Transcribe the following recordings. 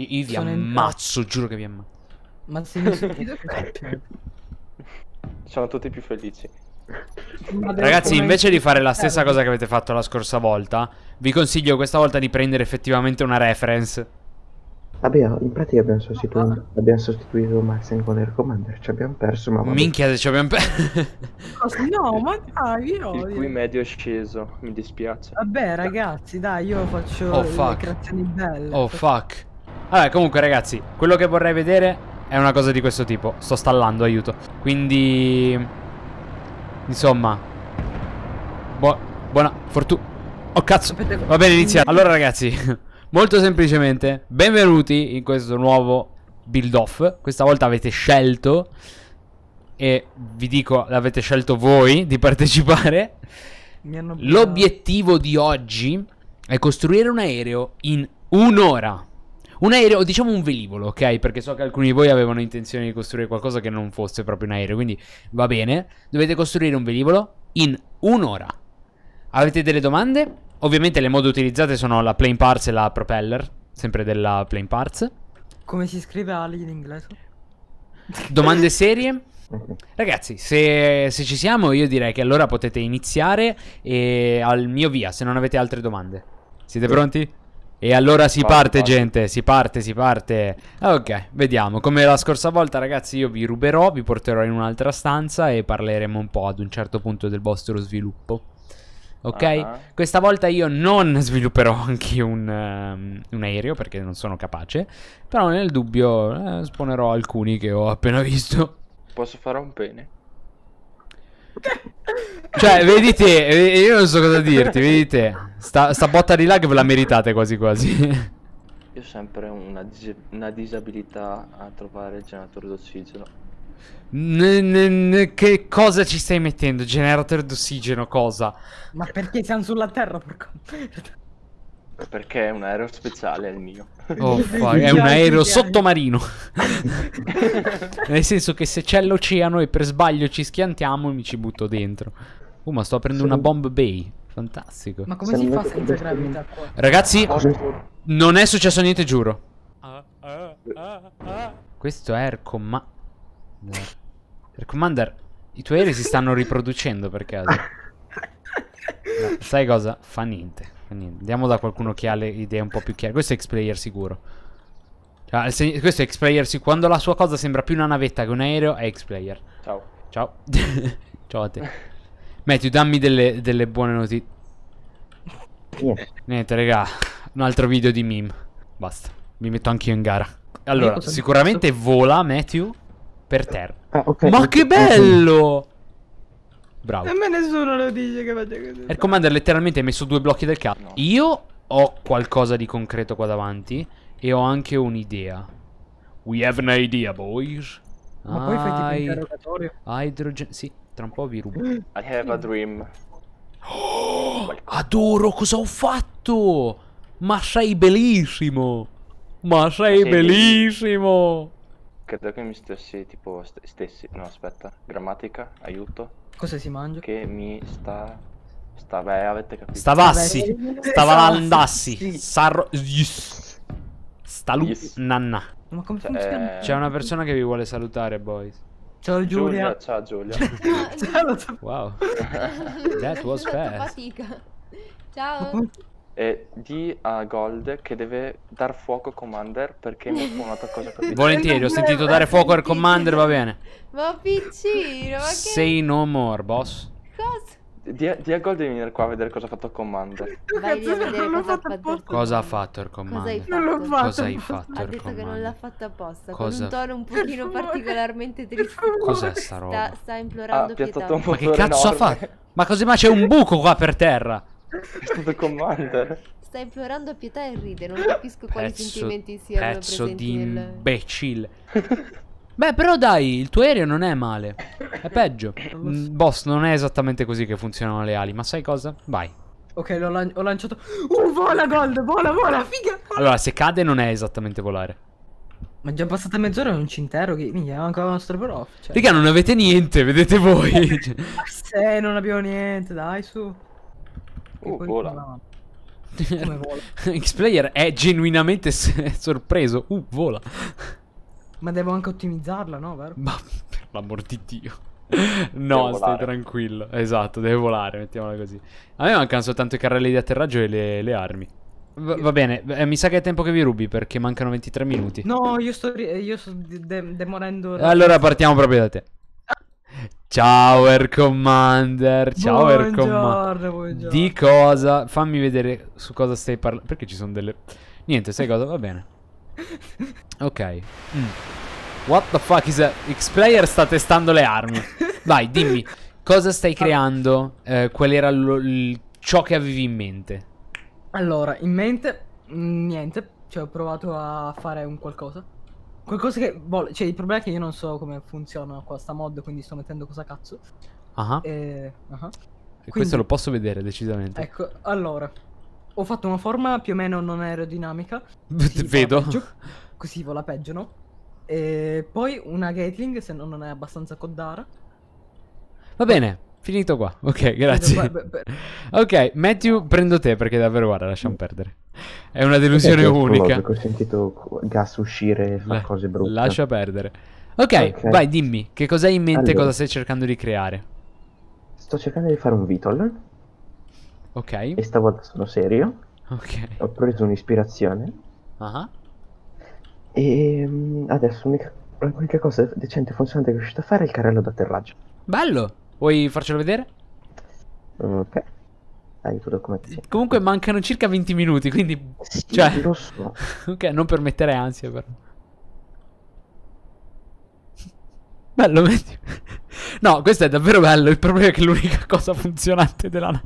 Io, io vi Sono ammazzo, giuro che vi ammazzo. Ma se mi sentite Sono tutti più felici. Ragazzi, invece di fare la stessa cosa che avete fatto la scorsa volta, vi consiglio questa volta di prendere effettivamente una reference. Vabbè, in pratica abbiamo sostituito, abbiamo sostituito Maxen con Air Commander, ci abbiamo perso, ma... Minchia, ci abbiamo perso... no, ma dai, vi odio. Il cui medio è sceso, mi dispiace. Vabbè, ragazzi, dai, io faccio oh, le creazioni belle. Oh, fuck. Vabbè, comunque ragazzi, quello che vorrei vedere è una cosa di questo tipo. Sto stallando, aiuto. Quindi... Insomma... Bu buona fortuna... Oh cazzo! Va bene, iniziamo. Allora ragazzi... Molto semplicemente, benvenuti in questo nuovo build off. Questa volta avete scelto, e vi dico, l'avete scelto voi di partecipare. L'obiettivo di oggi è costruire un aereo in un'ora. Un aereo, diciamo un velivolo, ok? Perché so che alcuni di voi avevano intenzione di costruire qualcosa che non fosse proprio un aereo, quindi va bene. Dovete costruire un velivolo in un'ora. Avete delle domande? Ovviamente le mode utilizzate sono la plane parts e la propeller, sempre della plane parts. Come si scrive Ali in inglese? Domande serie? Ragazzi, se, se, ci siamo, io direi che allora potete iniziare e al mio via, se non avete altre domande. Siete pronti? Sì. E allora si vai, parte, vai. gente, si parte, si parte. Ok, vediamo. Come la scorsa volta, ragazzi, io vi ruberò, vi porterò in un'altra stanza e parleremo un po' ad un certo punto del vostro sviluppo. Ok? Uh ah. -huh. Questa volta io non svilupperò anche un, um, un, aereo perché non sono capace. Però nel dubbio eh, spawnerò alcuni che ho appena visto. Posso fare un pene? Cioè, vedi te, io non so cosa dirti, vedi te. Sta, sta botta di lag ve la meritate quasi quasi. Io ho sempre una, dis una, disabilità a trovare il generatore d'ossigeno. Che cosa ci stai mettendo? Generatore d'ossigeno, cosa? Ma perché siamo sulla Terra, porco? Perché è un aereo speciale è il mio. Oh, fuck, è un aereo sottomarino. Nel senso che se c'è l'oceano e per sbaglio ci schiantiamo, mi ci butto dentro. Oh, ma sto aprendo una bomb bay. Fantastico. Ma come si fa senza gravità qua? Ragazzi, ah, non è successo niente, giuro. Questo è Air Commander. Air Commander, i tuoi aerei si stanno riproducendo per caso. No, sai cosa? Fa niente. Quindi andiamo da qualcuno che ha le idee un po' più chiare. Questo è X-Player sicuro. Cioè, questo è X-Player sicuro. Quando la sua cosa sembra più una navetta che un aereo, è X-Player. Ciao. Ciao. Ciao a te. Matthew, dammi delle, delle buone notizie. Yeah. Niente, raga. Un altro video di meme. Basta. Mi metto anch'io in gara. Allora, eh, sicuramente vola Matthew per terra. Ah, okay. Ma che bello! Bravo. A me nessuno lo dice che faccio così. Air Commander letteralmente ha messo due blocchi del cazzo. No. Io ho qualcosa di concreto qua davanti e ho anche un'idea. We have an idea, boys. Ma poi fai tipo interrogatorio. Hydrogen, sì, tra un po' vi rubo. I have a dream. Oh, adoro cosa ho fatto! Ma sei bellissimo! Ma sei, sei bellissimo! bellissimo. Credo che mi stessi tipo st stessi. No, aspetta. Grammatica, aiuto. Cosa si mangia? Che mi sta. Sta beh, avete capito. Stavassi. Stavallandassi. Sarro. Stalu. Yes. Nanna. Ma come cioè, funziona? Eh, C'è una persona che vi vuole salutare, boys. Ciao Giulia. Giulia ciao Giulia. ciao. wow. That was fast. Fatica. Ciao e di a Gold che deve dar fuoco a Commander perché mi ha spawnato cosa per Volentieri, ho sentito dare fuoco al Commander, va bene. Ma piccino, ma che... Say no more, boss. Cosa? di a Gold devi venire qua a vedere cosa ha fatto il Commander. Vai a vedere non cosa, fatto ha fatto cosa ha fatto il Commander. Cosa hai fatto? Non fatto? Cosa hai fatto ha detto che non l'ha fatto apposta. Cosa? Con un tono un pochino particolarmente triste. Cos'è sta roba? Sta, sta ah, implorando ah, pietà. Ma che cazzo enorme. ha fatto? Ma così ma c'è un buco qua per terra? È stato Commander. Sta implorando pietà e ride, non capisco pezzo, quali sentimenti siano pezzo presenti di nel... imbecille. Beh, però dai, il tuo aereo non è male. È peggio. Mm, boss, non è esattamente così che funzionano le ali, ma sai cosa? Vai. Ok, lan ho lanciato. Uh, vola Gold, vola, vola, figa. Vola. Allora, se cade non è esattamente volare. Ma già passata mezz'ora e non ci interroghi. Minchia, è la nostra prof. Cioè. Raga, non avete niente, vedete voi. se eh, non abbiamo niente, dai, su. Uh, vola. Una... Come vola? x è genuinamente sorpreso. Uh, vola. Ma devo anche ottimizzarla, no? Vero? Ma per l'amor di Dio. No, Devo stai volare. tranquillo. Esatto, deve volare, mettiamola così. A me mancano soltanto i carrelli di atterraggio e le, le armi. Va, va bene, eh, mi sa che è tempo che vi rubi perché mancano 23 minuti. No, io sto, io sto demorendo. allora partiamo proprio da te. Ciao Air Commander, ciao buongiorno, Air Commander. Buongiorno. Di cosa? Fammi vedere su cosa stai parlando. Perché ci sono delle... Niente, sai cosa? Va bene. Ok. Mm. What the fuck is that? X-Player sta testando le armi. Vai, dimmi. Cosa stai creando? Eh, qual era ciò che avevi in mente? Allora, in mente... Mm, niente. Cioè, ho provato a fare un qualcosa. Qualcosa che vuole. Boh, cioè, il problema è che io non so come funziona qua sta mod, quindi sto mettendo cosa cazzo. Ah. Uh-huh. E... Uh-huh. Quindi... Questo lo posso vedere decisamente. Ecco, allora. Ho fatto una forma più o meno non aerodinamica. Così Vedo. Peggio, così vola peggio, no? E poi una Gatling, se non è abbastanza coddara. Va bene. Finito qua. Ok, grazie. Ok, Matthew, prendo te perché davvero, guarda, lasciamo mm. perdere. È una delusione esatto, unica. Ho sentito gas uscire, fa La, cose brutte. Lascia perdere. Okay, ok, vai, dimmi, che cosa hai in mente, allora, cosa stai cercando di creare? Sto cercando di fare un Vitol. Ok. E stavolta sono serio. Ok. Ho preso un'ispirazione. Ah. Uh-huh. E mm, adesso l'unica, l'unica cosa decente e funzionante che riuscito a fare è il carrello d'atterraggio. Bello! Vuoi farcelo vedere? Ok. Aiuto tu documentazione. Comunque mancano circa 20 minuti, quindi... Sì, cioè... lo so. ok, non per ansia, però. Bello, metti. No, questo è davvero bello. Il problema è che è l'unica cosa funzionante della nave.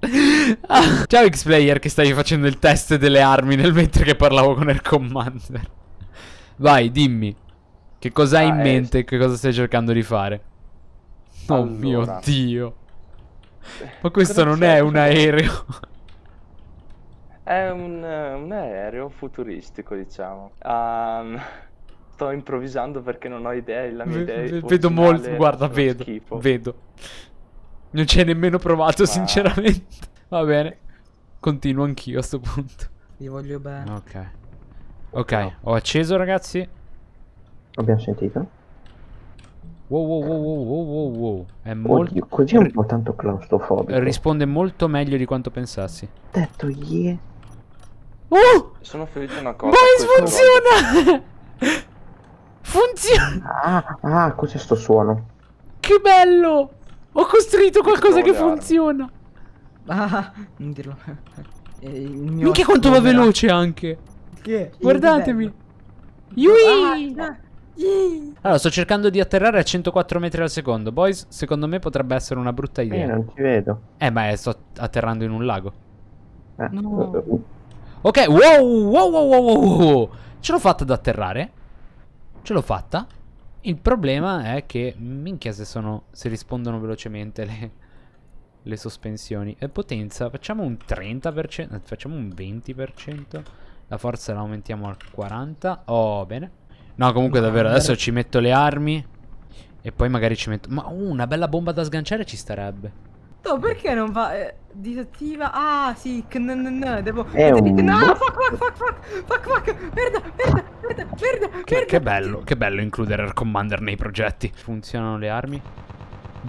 Ciao X-Player che stavi facendo il test delle armi nel mentre che parlavo con il Commander. Vai, dimmi. Che cosa hai in ah, eh. mente? Che cosa stai cercando di fare? Oh allora. mio dio. Ma questo Cosa non è un aereo. È un, eh, un aereo futuristico, diciamo. Um, sto improvvisando perché non ho idea. La mia idea v vedo molto. Guarda, vedo. Schifo. Vedo. Non ci hai nemmeno provato, Ma... Ah. sinceramente. Va bene. Continuo anch'io a sto punto. Vi voglio bene. Ok. Ok, no. ho acceso, ragazzi. Abbiamo sentito. Wow, wow, wow, wow, wow, wow, È molto... Oddio, così è un po' tanto claustrofobico. Risponde molto meglio di quanto pensassi. Detto yeah. Oh! Sono felice di una cosa. Boys, funziona! funziona! Ah, ah, cos'è sto suono? Che bello! Ho costruito qualcosa che funziona! Ah, non dirlo. Minchia quanto va veloce anche! Che? Guardatemi! Yui! Ah, no. Ah. Allora, sto cercando di atterrare a 104 metri al secondo. Boys, secondo me potrebbe essere una brutta eh, idea. Io non ci vedo. Eh, ma eh, sto atterrando in un lago. Eh. No. Ok, wow, wow, wow, wow, wow. Ce l'ho fatta ad atterrare. Ce l'ho fatta. Il problema è che, minchia, se, sono, se rispondono velocemente le, le sospensioni. E potenza, facciamo un 30%, facciamo un 20%. La forza la aumentiamo al 40%. Oh, bene. No, comunque davvero, adesso ci metto le armi e poi magari ci metto... Ma uh, una bella bomba da sganciare ci starebbe. No, perché non va... Eh, disattiva... Ah, sì, knnn, devo... È un... No, fuck, fuck, fuck, fuck, fuck, fuck, merda, merda, merda, merda, che, merda. Che bello, che bello includere il commander nei progetti. Funzionano le armi?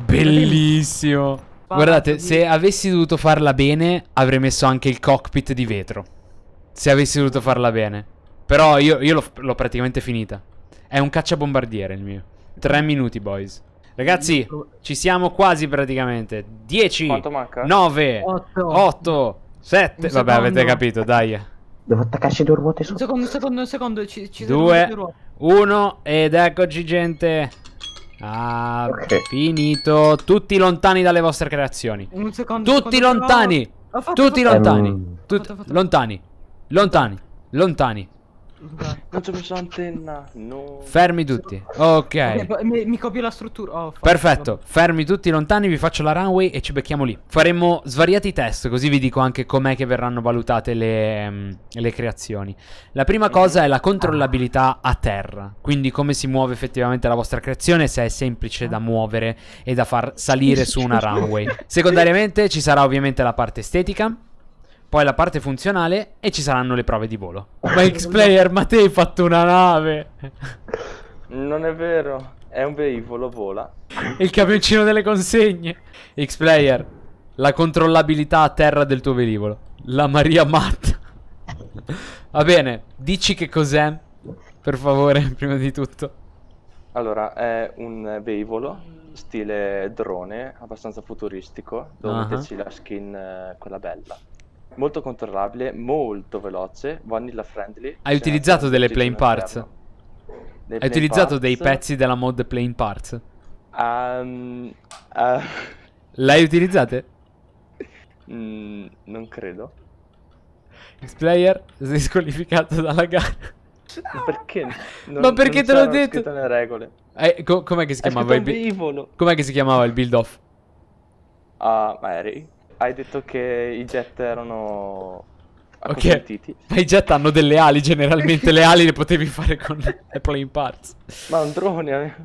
Bellissimo! Guardate, se avessi dovuto farla bene, avrei messo anche il cockpit di vetro. Se avessi dovuto farla bene. Però io, io l'ho, l'ho praticamente finita. È un cacciabombardiere il mio. Tre minuti, boys. Ragazzi, ci siamo quasi praticamente. 10, 9, 8, 7. Vabbè, avete capito, dai. Devo attaccarci due ruote su. Un secondo, un secondo, un secondo. Ci, ci due, uno, ed eccoci, gente. Ah, okay. finito. Tutti lontani dalle vostre creazioni. Un secondo. Tutti secondo, lontani. Però... Fatto, Tutti fatto, lontani. Fatto, Tutti lontani. Lontani. Lontani. Non c'è messo l'antenna. No. Fermi tutti. Ok. Mi, mi copio la struttura. Oh, Perfetto. Fermi tutti lontani, vi faccio la runway e ci becchiamo lì. Faremo svariati test, così vi dico anche com'è che verranno valutate le, mm, le creazioni. La prima cosa è la controllabilità a terra. Quindi come si muove effettivamente la vostra creazione, se è semplice da muovere e da far salire su una runway. Secondariamente ci sarà ovviamente la parte estetica poi la parte funzionale e ci saranno le prove di volo. Ma X-Player, ma te hai fatto una nave! Non è vero, è un veicolo, vola. Il camioncino delle consegne. X-Player, la controllabilità a terra del tuo velivolo. La Maria Matta. Va bene, dici che cos'è, per favore, prima di tutto. Allora, è un veicolo stile drone, abbastanza futuristico, dove uh -huh. la skin, eh, quella bella molto controllabile, molto veloce, vanilla friendly. Hai utilizzato delle plane parts? Hai plane utilizzato parts. dei pezzi della mod plane parts? Um, uh... L'hai utilizzate? Mm, non credo. X-Player sei squalificato dalla gara. Perché? Non, Ma perché te l'ho detto? Non nelle regole. Eh, co- com'è, che il... com'è che si chiamava il build off? Uh, aerei hai detto che i jet erano Ok, ma i jet hanno delle ali, generalmente le ali le potevi fare con airplane parts. Ma un drone.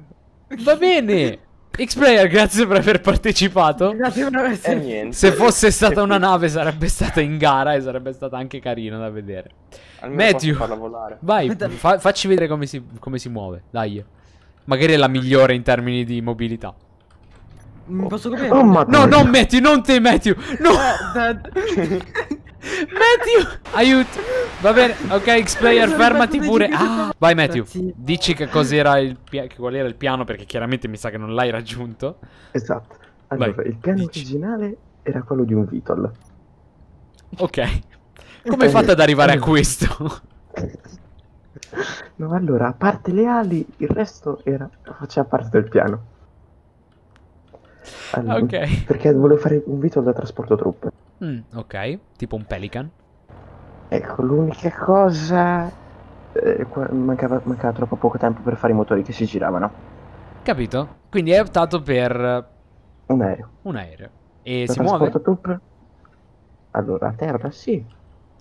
Eh. Va bene. X-Player, grazie per aver partecipato. Grazie per aver partecipato. Eh, niente. Se fosse stata una nave sarebbe stata in gara e sarebbe stata anche carina da vedere. Almeno Matthew, vai, fa facci vedere come si, come si muove, dai. Magari è la migliore in termini di mobilità. Mi mm, oh. posso coprire? Oh, no, no, non Matthew, non te Matthew No eh, Matthew Aiuto Va bene, ok X-Player fermati pure ah, Vai Matthew Dici che cos'era il Qual era il piano perché chiaramente mi sa che non l'hai raggiunto Esatto Allora, vai, il piano dici. originale era quello di un Vitol Ok Come eh, hai fatto ad arrivare a eh. questo? No, allora, a parte le ali, il resto era... faceva parte del piano allora, ok. Perché volevo fare un vito da trasporto truppe. Mm, ok, tipo un pelican. Ecco, l'unica cosa... Eh, mancava, mancava troppo poco tempo per fare i motori che si giravano. Capito? Quindi hai optato per... Un aereo. Un aereo. E da si muove? Truppe? Allora, a terra sì.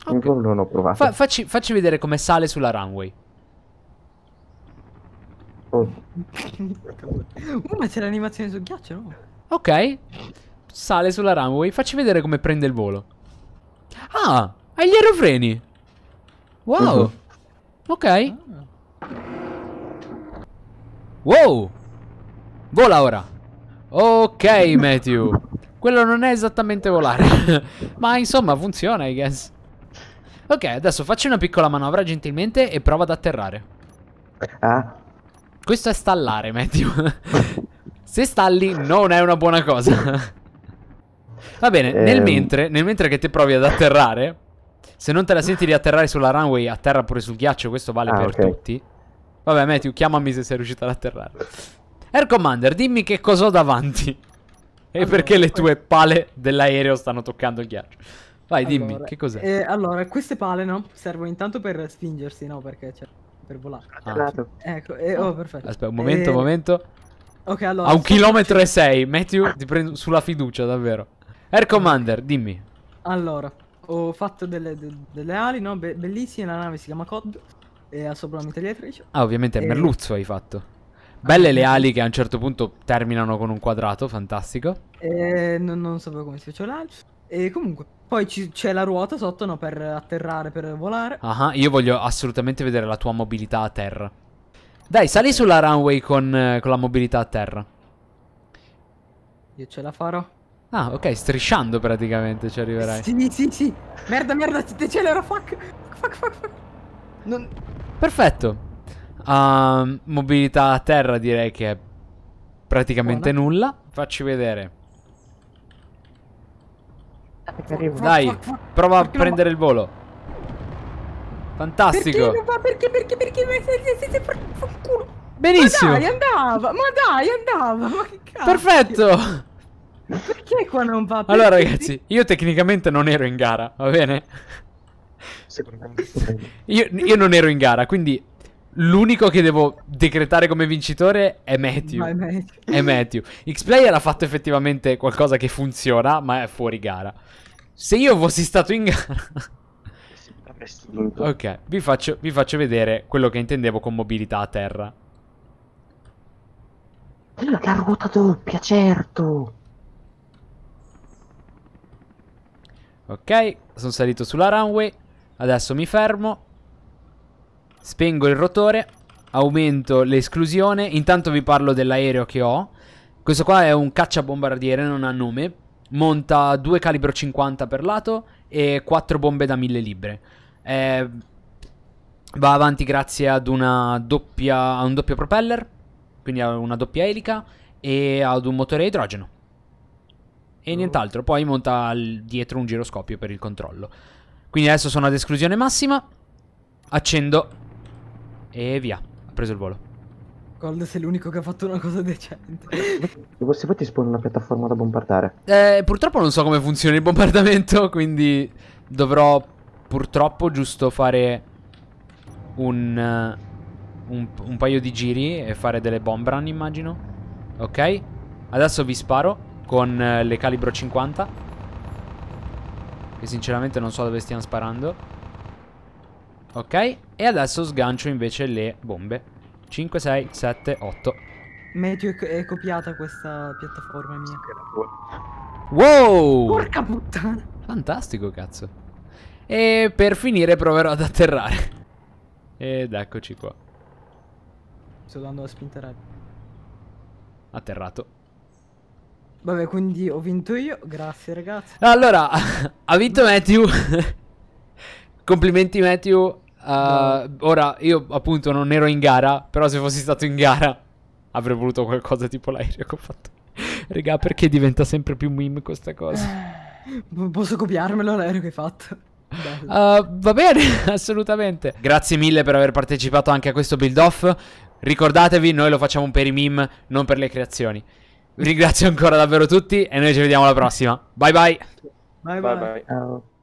Okay. Non ho provato. Fa facci, facci vedere come sale sulla runway. Oh. ma c'è l'animazione sul ghiaccio, no? Ok. Sale sulla runway. Facci vedere come prende il volo. Ah, hai gli aerofreni. Wow. Uh -huh. Ok. Wow. Vola ora. Ok, Matthew. Quello non è esattamente volare. Ma insomma, funziona, I guess. Ok, adesso faccio una piccola manovra gentilmente e prova ad atterrare. Ah. Questo è stallare, Matthew. Se stalli non è una buona cosa. Va bene, ehm... nel, mentre, nel mentre che te provi ad atterrare, se non te la senti di atterrare sulla runway, atterra pure sul ghiaccio, questo vale ah, per okay. tutti. Vabbè, Matthew, chiamami se sei riuscito ad atterrare. Air Commander, dimmi che cos'ho davanti. E allora, perché le tue pale dell'aereo stanno toccando il ghiaccio. Vai, allora, dimmi, che cos'è? Eh, allora, queste pale, no? Servono intanto per spingersi, no? Perché c'è... per volare. Ah. Ecco, eh, oh, perfetto. Aspetta, un momento, eh, un momento. Ok, allora. A un chilometro e sei. Matthew, ti prendo sulla fiducia, davvero. Air Commander, dimmi. Allora, ho fatto delle, de, delle ali, no? Be bellissime. La nave si chiama COD. E ha sopra la mitragliatrice. Ah, ovviamente, e... merluzzo hai fatto. Ah, Belle le ali che a un certo punto terminano con un quadrato, fantastico. E non, non sapevo come si faceva l'ali. E comunque, poi c'è la ruota sotto, no, per atterrare, per volare. Ah, ah io voglio assolutamente vedere la tua mobilità a terra. Dai, sali sulla runway con, eh, con la mobilità a terra. Io ce la farò. Ah, ok, strisciando praticamente ci arriverai. Sì, sì, sì. Merda, merda, ti ce fuck. Fuck, fuck, fuck. Non... Perfetto. Uh, mobilità a terra direi che è praticamente Buona. nulla. Facci vedere. Dai, prova a prendere il volo. Fantastico. Perché non va? Perché? Perché? Perché? Perché? Perché? Benissimo. Ma dai, andava. Ma dai, andava. Ma che cazzo. Perfetto. Perché qua non va? Perché? Allora, ragazzi, io tecnicamente non ero in gara, va bene? Io, io non ero in gara, quindi l'unico che devo decretare come vincitore è Matthew. è Matthew. È Matthew. X-Player ha fatto effettivamente qualcosa che funziona, ma è fuori gara. Se io fossi stato in gara avresti vinto. Ok, vi faccio, vi faccio vedere quello che intendevo con mobilità a terra. La ruota doppia, certo! Ok, sono salito sulla runway. Adesso mi fermo. Spengo il rotore. Aumento l'esclusione. Intanto vi parlo dell'aereo che ho. Questo qua è un cacciabombardiere, non ha nome. Monta 2 calibro 50 per lato e 4 bombe da 1000 libbre. Eh, va avanti grazie ad una doppia, a un doppio propeller, quindi a una doppia elica e ad un motore a idrogeno. E oh. nient'altro, poi monta dietro un giroscopio per il controllo. Quindi adesso sono ad esclusione massima, accendo e via, ha preso il volo. Cold sei l'unico che ha fatto una cosa decente. Se poi ti spawn una piattaforma da bombardare. Eh, purtroppo non so come funziona il bombardamento, quindi dovrò purtroppo giusto fare un, eh, un, un paio di giri e fare delle bomb run, immagino. Ok. Adesso vi sparo con eh, le calibro 50. Che sinceramente non so dove stiamo sparando. Ok. E adesso sgancio invece le bombe. 5, 6, 7, 8. Meteo è copiata questa piattaforma mia. Wow! Porca puttana! Fantastico, cazzo. E per finire proverò ad atterrare. Ed eccoci qua. Sto dando la spinta rapida. Atterrato. Vabbè, quindi ho vinto io. Grazie, ragazzi. Allora, ha vinto Matthew. Complimenti, Matthew. Uh, no. Ora, io appunto non ero in gara. Però se fossi stato in gara, avrei voluto qualcosa tipo l'aereo che ho fatto. Regà, perché diventa sempre più meme questa cosa? Posso copiarmelo l'aereo che hai fatto? Uh, va bene, assolutamente. Grazie mille per aver partecipato anche a questo build off. Ricordatevi, noi lo facciamo per i meme, non per le creazioni. Vi ringrazio ancora davvero tutti e noi ci vediamo alla prossima. Bye bye. Bye bye. bye, bye.